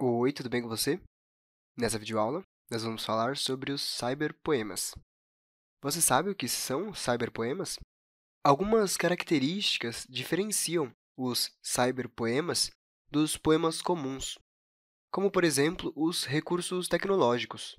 Oi, tudo bem com você? Nessa videoaula, nós vamos falar sobre os cyberpoemas. Você sabe o que são cyberpoemas? Algumas características diferenciam os cyberpoemas dos poemas comuns, como, por exemplo, os recursos tecnológicos.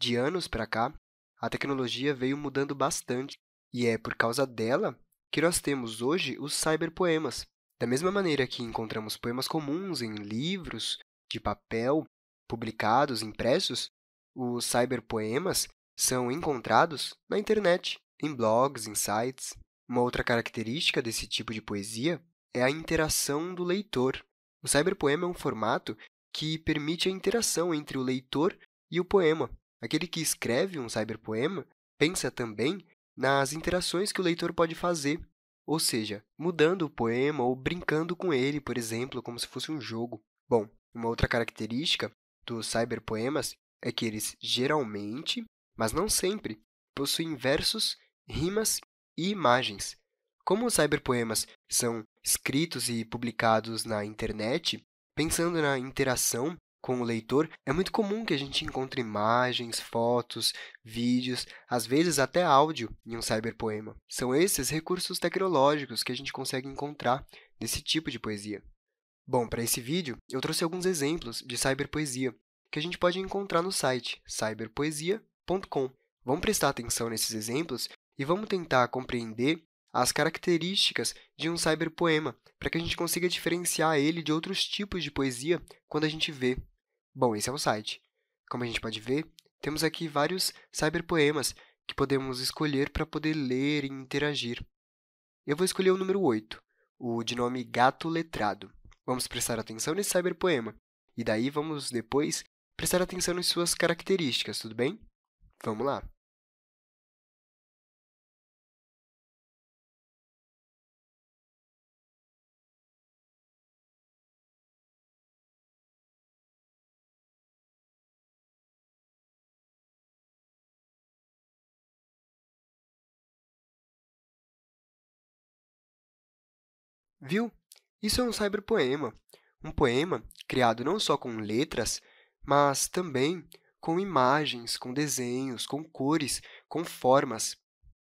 De anos para cá, a tecnologia veio mudando bastante, e é por causa dela que nós temos hoje os cyberpoemas. Da mesma maneira que encontramos poemas comuns em livros de papel publicados, impressos, os cyberpoemas são encontrados na internet, em blogs, em sites. Uma outra característica desse tipo de poesia é a interação do leitor. O cyberpoema é um formato que permite a interação entre o leitor e o poema. Aquele que escreve um cyberpoema pensa também nas interações que o leitor pode fazer, ou seja, mudando o poema ou brincando com ele, por exemplo, como se fosse um jogo. Bom, uma outra característica dos cyberpoemas é que eles geralmente, mas não sempre, possuem versos, rimas e imagens. Como os cyberpoemas são escritos e publicados na internet, pensando na interação com o leitor, é muito comum que a gente encontre imagens, fotos, vídeos, às vezes até áudio em um cyberpoema. São esses recursos tecnológicos que a gente consegue encontrar nesse tipo de poesia. Bom, para esse vídeo, eu trouxe alguns exemplos de cyberpoesia que a gente pode encontrar no site cyberpoesia.com. Vamos prestar atenção nesses exemplos e vamos tentar compreender as características de um cyberpoema para que a gente consiga diferenciar ele de outros tipos de poesia quando a gente vê. Bom, esse é o site. Como a gente pode ver, temos aqui vários cyberpoemas que podemos escolher para poder ler e interagir. Eu vou escolher o número 8, o de nome Gato Letrado. Vamos prestar atenção nesse cyberpoema, e daí vamos depois prestar atenção em suas características, tudo bem? Vamos lá! Viu? Isso é um cyberpoema, um poema criado não só com letras, mas também com imagens, com desenhos, com cores, com formas.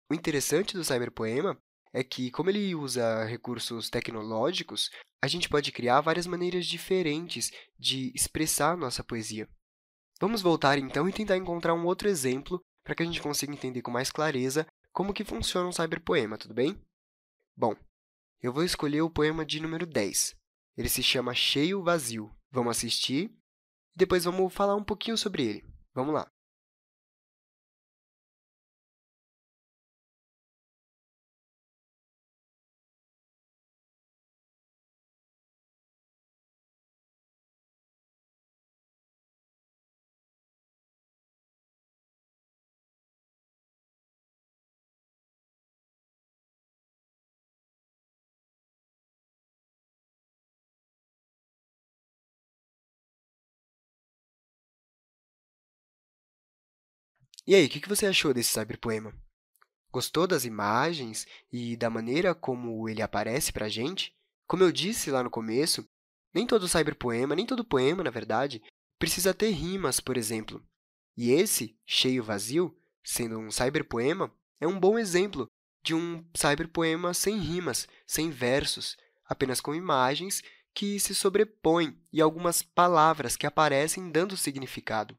O interessante do cyberpoema é que, como ele usa recursos tecnológicos, a gente pode criar várias maneiras diferentes de expressar nossa poesia. Vamos voltar então e tentar encontrar um outro exemplo para que a gente consiga entender com mais clareza como que funciona um cyberpoema, tudo bem? Bom, eu vou escolher o poema de número 10. Ele se chama Cheio Vazio. Vamos assistir e depois vamos falar um pouquinho sobre ele. Vamos lá. E aí, o que você achou desse cyberpoema? Gostou das imagens e da maneira como ele aparece para a gente? Como eu disse lá no começo, nem todo cyberpoema, nem todo poema, na verdade, precisa ter rimas, por exemplo. E esse, cheio vazio, sendo um cyberpoema, é um bom exemplo de um cyberpoema sem rimas, sem versos, apenas com imagens que se sobrepõem e algumas palavras que aparecem dando significado.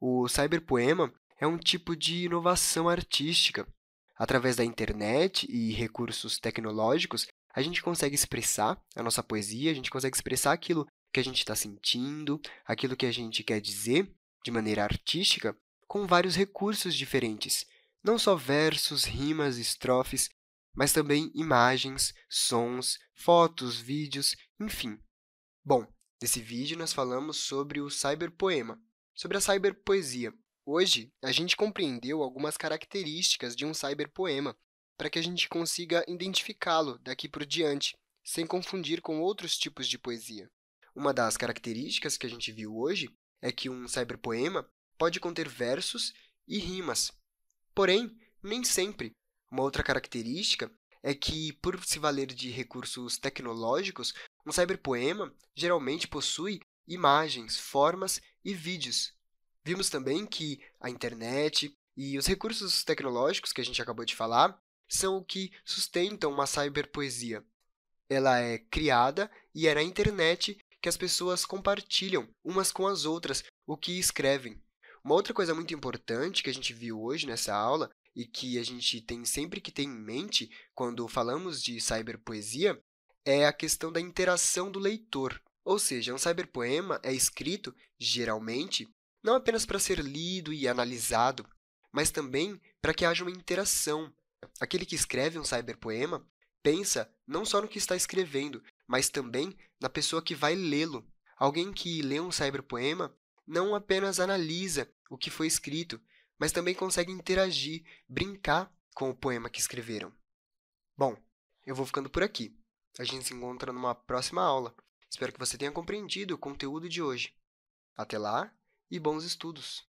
O cyberpoema é um tipo de inovação artística. Através da internet e recursos tecnológicos, a gente consegue expressar a nossa poesia, a gente consegue expressar aquilo que a gente está sentindo, aquilo que a gente quer dizer de maneira artística, com vários recursos diferentes, não só versos, rimas, estrofes, mas também imagens, sons, fotos, vídeos, enfim. Bom, nesse vídeo nós falamos sobre o cyberpoema, sobre a cyberpoesia. Hoje, a gente compreendeu algumas características de um cyberpoema para que a gente consiga identificá-lo daqui por diante, sem confundir com outros tipos de poesia. Uma das características que a gente viu hoje é que um cyberpoema pode conter versos e rimas. Porém, nem sempre. Uma outra característica é que, por se valer de recursos tecnológicos, um cyberpoema geralmente possui imagens, formas e vídeos, Vimos também que a internet e os recursos tecnológicos que a gente acabou de falar são o que sustentam uma cyberpoesia. Ela é criada e é na internet que as pessoas compartilham umas com as outras o que escrevem. Uma outra coisa muito importante que a gente viu hoje nessa aula e que a gente tem sempre que ter em mente quando falamos de cyberpoesia é a questão da interação do leitor. Ou seja, um cyberpoema é escrito, geralmente, não apenas para ser lido e analisado, mas também para que haja uma interação. Aquele que escreve um cyberpoema pensa não só no que está escrevendo, mas também na pessoa que vai lê-lo. Alguém que lê um cyberpoema não apenas analisa o que foi escrito, mas também consegue interagir, brincar com o poema que escreveram. Bom, eu vou ficando por aqui. A gente se encontra numa próxima aula. Espero que você tenha compreendido o conteúdo de hoje. Até lá! e bons estudos.